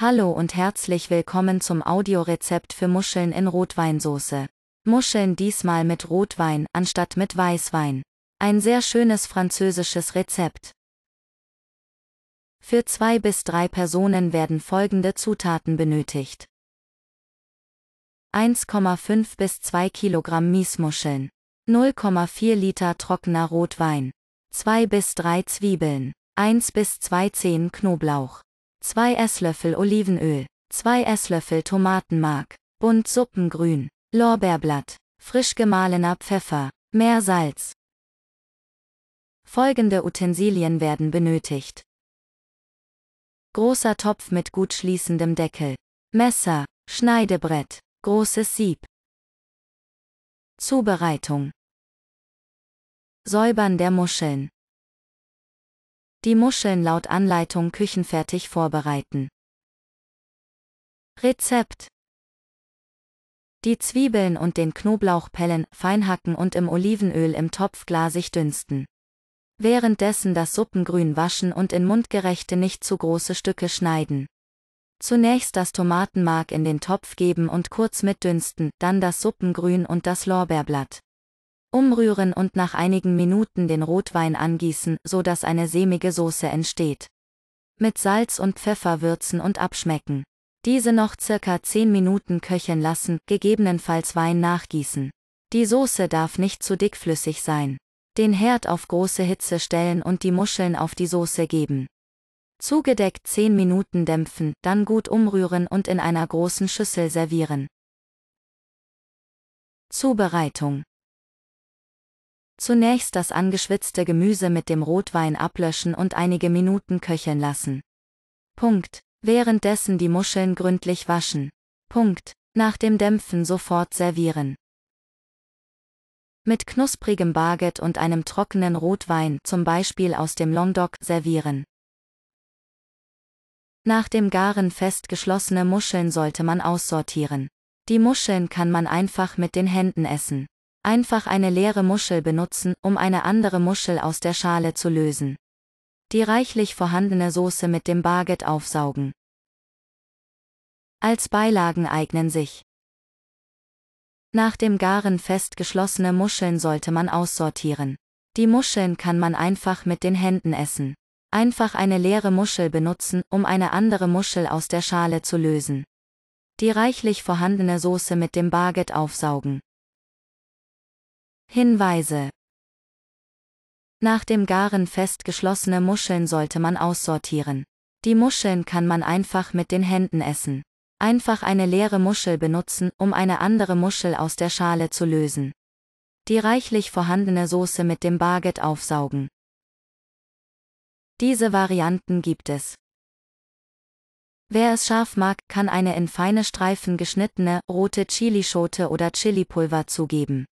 Hallo und herzlich willkommen zum Audiorezept für Muscheln in Rotweinsauce. Muscheln diesmal mit Rotwein anstatt mit Weißwein. Ein sehr schönes französisches Rezept. Für zwei bis drei Personen werden folgende Zutaten benötigt. 1,5 bis 2 Kilogramm Miesmuscheln. 0,4 Liter trockener Rotwein. 2 bis 3 Zwiebeln. 1 bis 2 Zehen Knoblauch. 2 Esslöffel Olivenöl, 2 Esslöffel Tomatenmark, bunt Suppengrün, Lorbeerblatt, frisch gemahlener Pfeffer, mehr Salz. Folgende Utensilien werden benötigt. Großer Topf mit gut schließendem Deckel. Messer, Schneidebrett, großes Sieb. Zubereitung. Säubern der Muscheln. Die Muscheln laut Anleitung küchenfertig vorbereiten. Rezept Die Zwiebeln und den Knoblauch pellen, feinhacken und im Olivenöl im Topf glasig dünsten. Währenddessen das Suppengrün waschen und in mundgerechte nicht zu große Stücke schneiden. Zunächst das Tomatenmark in den Topf geben und kurz mitdünsten, dann das Suppengrün und das Lorbeerblatt. Umrühren und nach einigen Minuten den Rotwein angießen, so dass eine sämige Soße entsteht. Mit Salz und Pfeffer würzen und abschmecken. Diese noch circa 10 Minuten köcheln lassen, gegebenenfalls Wein nachgießen. Die Soße darf nicht zu dickflüssig sein. Den Herd auf große Hitze stellen und die Muscheln auf die Soße geben. Zugedeckt 10 Minuten dämpfen, dann gut umrühren und in einer großen Schüssel servieren. Zubereitung Zunächst das angeschwitzte Gemüse mit dem Rotwein ablöschen und einige Minuten köcheln lassen. Punkt. Währenddessen die Muscheln gründlich waschen. Punkt. Nach dem Dämpfen sofort servieren. Mit knusprigem Baguette und einem trockenen Rotwein, zum Beispiel aus dem Languedoc, servieren. Nach dem Garen fest geschlossene Muscheln sollte man aussortieren. Die Muscheln kann man einfach mit den Händen essen. Einfach eine leere Muschel benutzen, um eine andere Muschel aus der Schale zu lösen. Die reichlich vorhandene Soße mit dem Barget aufsaugen. Als Beilagen eignen sich. Nach dem Garen fest geschlossene Muscheln sollte man aussortieren. Die Muscheln kann man einfach mit den Händen essen. Einfach eine leere Muschel benutzen, um eine andere Muschel aus der Schale zu lösen. Die reichlich vorhandene Soße mit dem Barget aufsaugen. Hinweise Nach dem Garen fest geschlossene Muscheln sollte man aussortieren. Die Muscheln kann man einfach mit den Händen essen. Einfach eine leere Muschel benutzen, um eine andere Muschel aus der Schale zu lösen. Die reichlich vorhandene Soße mit dem Baguette aufsaugen. Diese Varianten gibt es. Wer es scharf mag, kann eine in feine Streifen geschnittene, rote Chilischote oder Chilipulver zugeben.